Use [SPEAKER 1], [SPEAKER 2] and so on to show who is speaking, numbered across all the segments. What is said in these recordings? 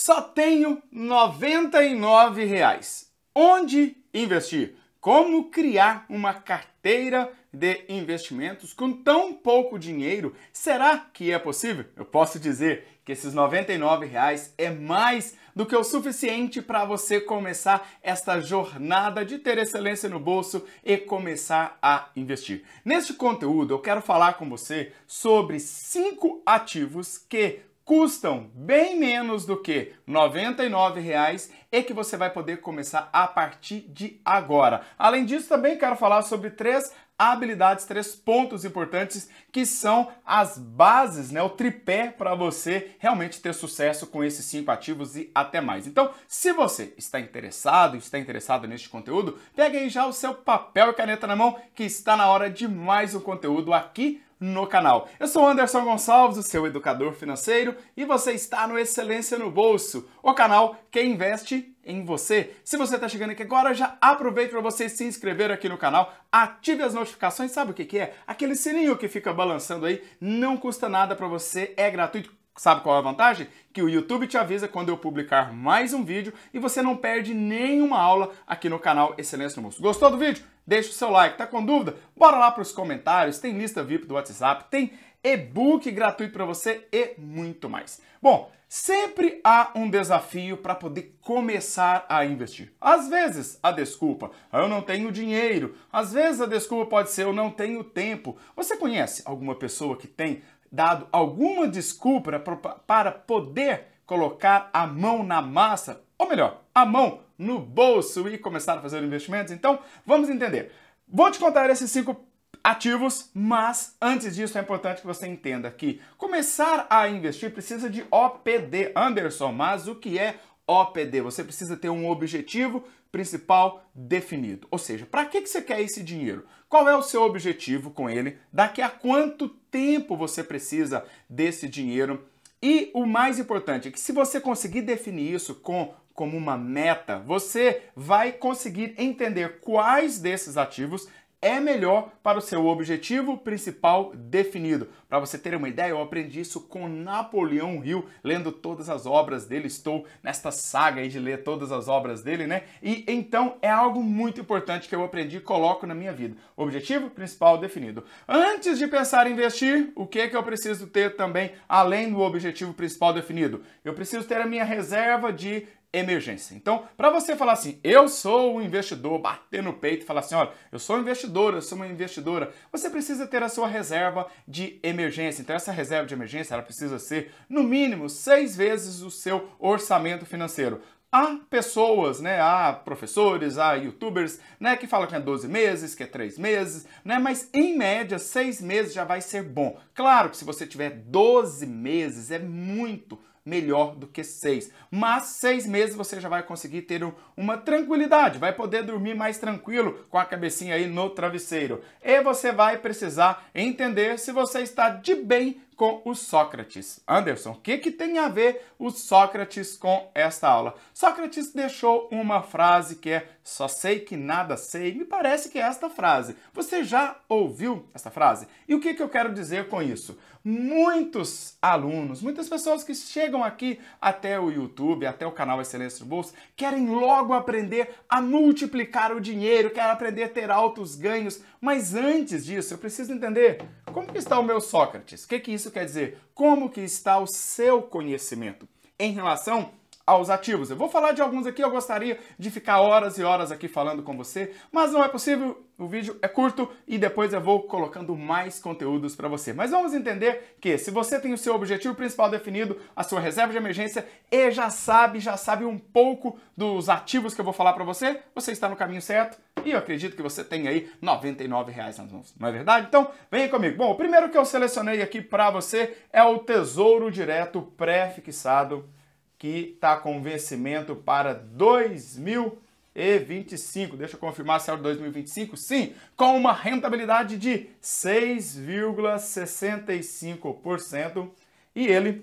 [SPEAKER 1] Só tenho 99 reais. Onde investir? Como criar uma carteira de investimentos com tão pouco dinheiro? Será que é possível? Eu posso dizer que esses 99 reais é mais do que o suficiente para você começar esta jornada de ter excelência no bolso e começar a investir. Neste conteúdo, eu quero falar com você sobre cinco ativos que custam bem menos do que R$ reais e que você vai poder começar a partir de agora. Além disso, também quero falar sobre três habilidades, três pontos importantes que são as bases, né, o tripé para você realmente ter sucesso com esses cinco ativos e até mais. Então, se você está interessado, está interessado neste conteúdo, pegue aí já o seu papel e caneta na mão que está na hora de mais um conteúdo aqui no canal. Eu sou Anderson Gonçalves, o seu educador financeiro, e você está no Excelência no Bolso, o canal que investe em você. Se você está chegando aqui agora, já aproveite para você se inscrever aqui no canal, ative as notificações, sabe o que, que é? Aquele sininho que fica balançando aí, não custa nada para você, é gratuito Sabe qual é a vantagem? Que o YouTube te avisa quando eu publicar mais um vídeo e você não perde nenhuma aula aqui no canal Excelência no Mundo Gostou do vídeo? Deixa o seu like. Tá com dúvida? Bora lá para os comentários. Tem lista VIP do WhatsApp, tem e-book gratuito para você e muito mais. Bom, sempre há um desafio para poder começar a investir. Às vezes a desculpa, ah, eu não tenho dinheiro. Às vezes a desculpa pode ser eu não tenho tempo. Você conhece alguma pessoa que tem dado alguma desculpa para poder colocar a mão na massa, ou melhor, a mão no bolso e começar a fazer investimentos? Então, vamos entender. Vou te contar esses cinco ativos, mas antes disso é importante que você entenda que começar a investir precisa de OPD. Anderson, mas o que é OPD? Você precisa ter um objetivo principal definido. Ou seja, para que, que você quer esse dinheiro? Qual é o seu objetivo com ele? Daqui a quanto tempo você precisa desse dinheiro. E o mais importante é que se você conseguir definir isso com como uma meta, você vai conseguir entender quais desses ativos é melhor para o seu objetivo principal definido. Para você ter uma ideia, eu aprendi isso com Napoleão Hill, lendo todas as obras dele. Estou nesta saga aí de ler todas as obras dele, né? E então é algo muito importante que eu aprendi e coloco na minha vida. Objetivo principal definido. Antes de pensar em investir, o que é que eu preciso ter também além do objetivo principal definido? Eu preciso ter a minha reserva de emergência. Então, para você falar assim, eu sou um investidor, bater no peito e falar assim, olha, eu sou um investidor, eu sou uma investidora, você precisa ter a sua reserva de emergência. Então, essa reserva de emergência, ela precisa ser, no mínimo, seis vezes o seu orçamento financeiro. Há pessoas, né, há professores, há youtubers, né, que falam que é 12 meses, que é 3 meses, né, mas em média 6 meses já vai ser bom. Claro que se você tiver 12 meses é muito, melhor do que seis. Mas seis meses você já vai conseguir ter uma tranquilidade, vai poder dormir mais tranquilo com a cabecinha aí no travesseiro. E você vai precisar entender se você está de bem com o Sócrates. Anderson, o que, que tem a ver o Sócrates com esta aula? Sócrates deixou uma frase que é só sei que nada sei. Me parece que é esta frase. Você já ouviu esta frase? E o que, que eu quero dizer com isso? Muitos alunos, muitas pessoas que chegam aqui até o YouTube, até o canal Excelência do Bolsa, querem logo aprender a multiplicar o dinheiro, querem aprender a ter altos ganhos. Mas antes disso, eu preciso entender como que está o meu Sócrates. O que, que isso isso quer dizer? Como que está o seu conhecimento em relação aos ativos. Eu vou falar de alguns aqui, eu gostaria de ficar horas e horas aqui falando com você, mas não é possível, o vídeo é curto e depois eu vou colocando mais conteúdos para você. Mas vamos entender que se você tem o seu objetivo principal definido, a sua reserva de emergência e já sabe, já sabe um pouco dos ativos que eu vou falar para você, você está no caminho certo e eu acredito que você tem aí R$ 99 nas mãos, não é verdade? Então, vem comigo. Bom, o primeiro que eu selecionei aqui para você é o Tesouro Direto pré-fixado que está com vencimento para 2025. Deixa eu confirmar se é o 2025. Sim, com uma rentabilidade de 6,65% e ele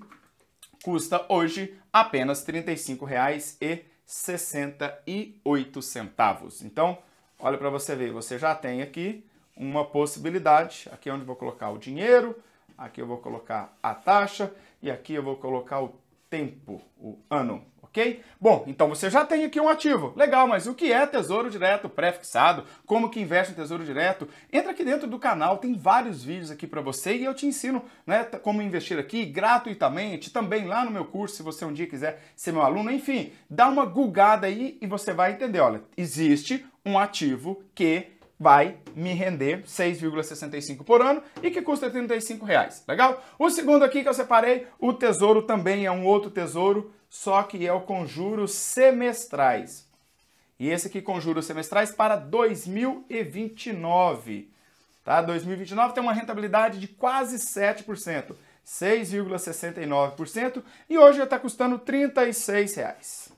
[SPEAKER 1] custa hoje apenas R$ 35,68. Então, olha para você ver, você já tem aqui uma possibilidade, aqui é onde vou colocar o dinheiro, aqui eu vou colocar a taxa e aqui eu vou colocar o tempo, o ano, ok? Bom, então você já tem aqui um ativo. Legal, mas o que é tesouro direto pré-fixado? Como que investe em tesouro direto? Entra aqui dentro do canal, tem vários vídeos aqui para você e eu te ensino né, como investir aqui gratuitamente, também lá no meu curso, se você um dia quiser ser meu aluno. Enfim, dá uma gulgada aí e você vai entender. Olha, existe um ativo que vai me render 6,65 por ano e que custa 35 reais, legal? O segundo aqui que eu separei, o tesouro também é um outro tesouro, só que é o conjuro semestrais. E esse aqui conjuro semestrais para 2029, tá? 2029 tem uma rentabilidade de quase 7%. 6,69% e hoje está custando R$ reais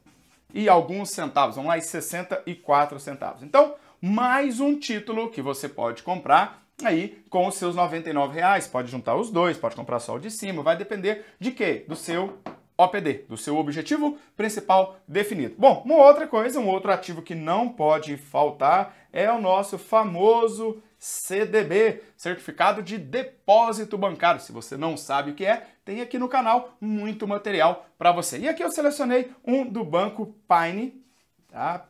[SPEAKER 1] e alguns centavos, vamos lá, e 64 centavos. Então, mais um título que você pode comprar aí com os seus 99 reais. Pode juntar os dois, pode comprar só o de cima, vai depender de quê? Do seu OPD, do seu objetivo principal definido. Bom, uma outra coisa, um outro ativo que não pode faltar é o nosso famoso CDB, Certificado de Depósito Bancário. Se você não sabe o que é, tem aqui no canal muito material para você. E aqui eu selecionei um do banco Pine, tá?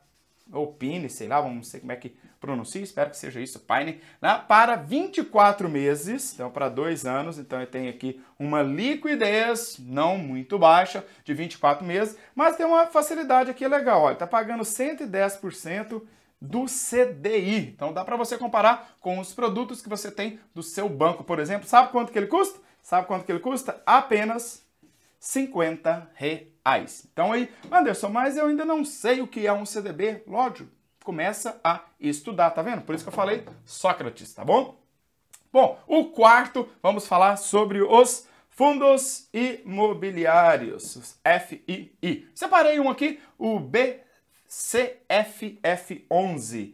[SPEAKER 1] ou Pine, sei lá, vamos ver como é que pronuncia, espero que seja isso, Pine, né? para 24 meses, então para dois anos, então eu tenho aqui uma liquidez não muito baixa, de 24 meses, mas tem uma facilidade aqui legal, olha, está pagando 110% do CDI. Então dá para você comparar com os produtos que você tem do seu banco, por exemplo. Sabe quanto que ele custa? Sabe quanto que ele custa? Apenas 50 reais reais. Então aí, Anderson, mas eu ainda não sei o que é um CDB. Lógico, começa a estudar, tá vendo? Por isso que eu falei Sócrates, tá bom? Bom, o quarto, vamos falar sobre os fundos imobiliários, os FII. Separei um aqui, o BCFF11.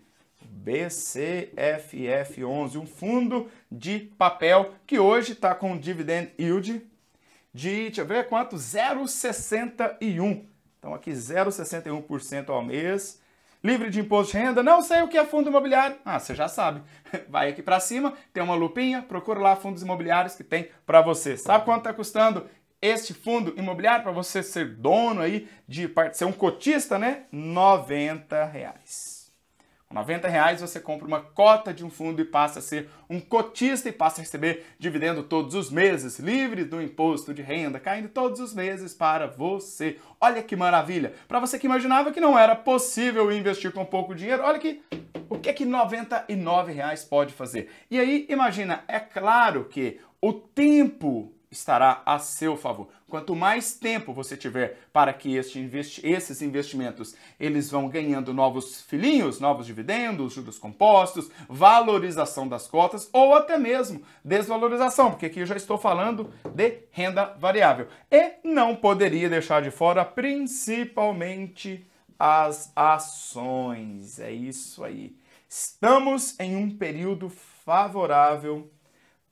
[SPEAKER 1] BCFF11, um fundo de papel que hoje está com dividend yield de, deixa eu ver quanto, 0,61. Então aqui 0,61% ao mês. Livre de imposto de renda, não sei o que é fundo imobiliário. Ah, você já sabe. Vai aqui para cima, tem uma lupinha, procura lá fundos imobiliários que tem para você. Sabe tá. quanto está custando este fundo imobiliário para você ser dono aí de ser um cotista, né? 90 reais. A 90 reais você compra uma cota de um fundo e passa a ser um cotista e passa a receber dividendo todos os meses, livre do imposto de renda, caindo todos os meses para você. Olha que maravilha! Para você que imaginava que não era possível investir com pouco dinheiro, olha que o que é que 99 reais pode fazer? E aí imagina, é claro que o tempo estará a seu favor. Quanto mais tempo você tiver para que este investi esses investimentos eles vão ganhando novos filhinhos, novos dividendos, juros compostos, valorização das cotas ou até mesmo desvalorização, porque aqui eu já estou falando de renda variável. E não poderia deixar de fora principalmente as ações. É isso aí. Estamos em um período favorável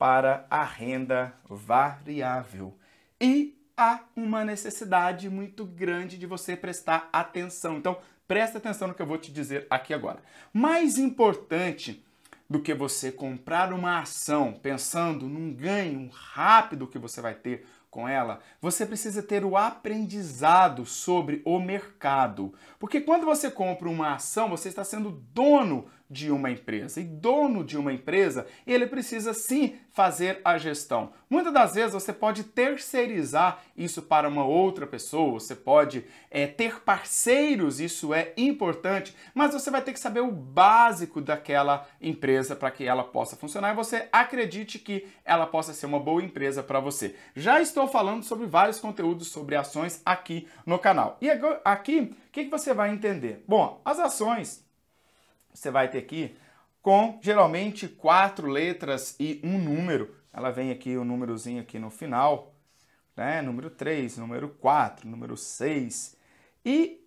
[SPEAKER 1] para a renda variável. E há uma necessidade muito grande de você prestar atenção. Então, presta atenção no que eu vou te dizer aqui agora. Mais importante do que você comprar uma ação pensando num ganho rápido que você vai ter com ela, você precisa ter o aprendizado sobre o mercado. Porque quando você compra uma ação, você está sendo dono de uma empresa. E dono de uma empresa, ele precisa sim fazer a gestão. Muitas das vezes você pode terceirizar isso para uma outra pessoa, você pode é, ter parceiros, isso é importante, mas você vai ter que saber o básico daquela empresa para que ela possa funcionar e você acredite que ela possa ser uma boa empresa para você. Já estou falando sobre vários conteúdos sobre ações aqui no canal. E agora, aqui, o que, que você vai entender? Bom, as ações você vai ter aqui com geralmente quatro letras e um número. Ela vem aqui o um númerozinho aqui no final, né? Número 3, número 4, número 6. E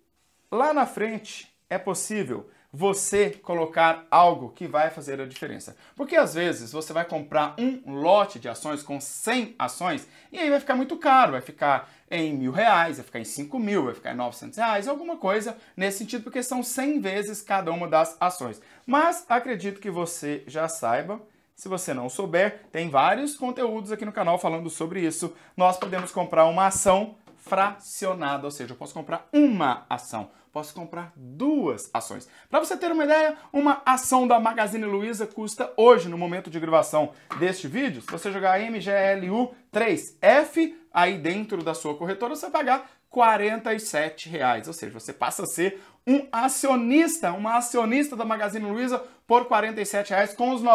[SPEAKER 1] lá na frente é possível você colocar algo que vai fazer a diferença. Porque às vezes você vai comprar um lote de ações com 100 ações e aí vai ficar muito caro, vai ficar em mil reais, vai ficar em cinco mil, vai ficar em 900 reais, alguma coisa nesse sentido, porque são 100 vezes cada uma das ações. Mas acredito que você já saiba. Se você não souber, tem vários conteúdos aqui no canal falando sobre isso. Nós podemos comprar uma ação fracionada, ou seja, eu posso comprar uma ação posso comprar duas ações. Para você ter uma ideia, uma ação da Magazine Luiza custa hoje, no momento de gravação deste vídeo, se você jogar MGLU3F aí dentro da sua corretora, você vai pagar R$ reais, ou seja, você passa a ser um acionista, uma acionista da Magazine Luiza por R$ reais Com os R$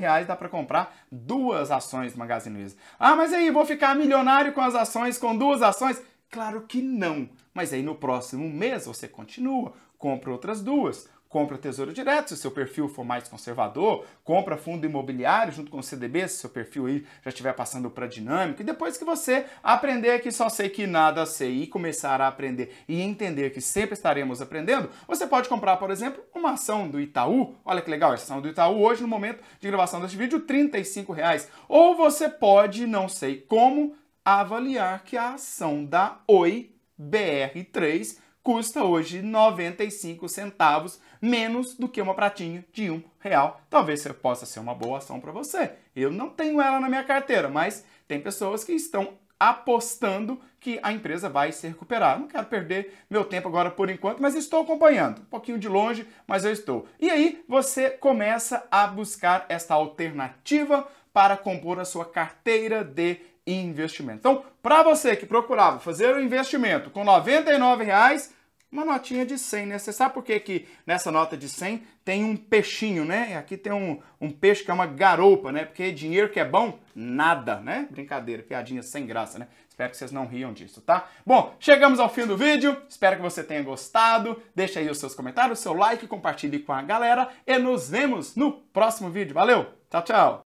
[SPEAKER 1] reais dá para comprar duas ações do Magazine Luiza. Ah, mas aí, vou ficar milionário com as ações, com duas ações? Claro que não. Mas aí no próximo mês você continua, compra outras duas, compra Tesouro Direto, se o seu perfil for mais conservador, compra fundo imobiliário junto com o CDB, se o seu perfil aí já estiver passando para dinâmico, e depois que você aprender que só sei que nada sei e começar a aprender e entender que sempre estaremos aprendendo, você pode comprar, por exemplo, uma ação do Itaú, olha que legal, essa ação do Itaú hoje, no momento de gravação deste vídeo, R$ reais. Ou você pode, não sei como, avaliar que a ação da Oi BR3 custa hoje 95 centavos, menos do que uma pratinha de um real. Talvez possa ser uma boa ação para você. Eu não tenho ela na minha carteira, mas tem pessoas que estão apostando que a empresa vai se recuperar. Não quero perder meu tempo agora por enquanto, mas estou acompanhando, um pouquinho de longe, mas eu estou. E aí você começa a buscar esta alternativa para compor a sua carteira de investimento. Então, para você que procurava fazer um investimento com R$ reais, uma notinha de 100, né? Você sabe por que, que nessa nota de 100 tem um peixinho, né? Aqui tem um, um peixe que é uma garupa, né? Porque dinheiro que é bom, nada, né? Brincadeira, piadinha sem graça, né? Espero que vocês não riam disso, tá? Bom, chegamos ao fim do vídeo. Espero que você tenha gostado. Deixa aí os seus comentários, seu like, compartilhe com a galera e nos vemos no próximo vídeo. Valeu, tchau, tchau!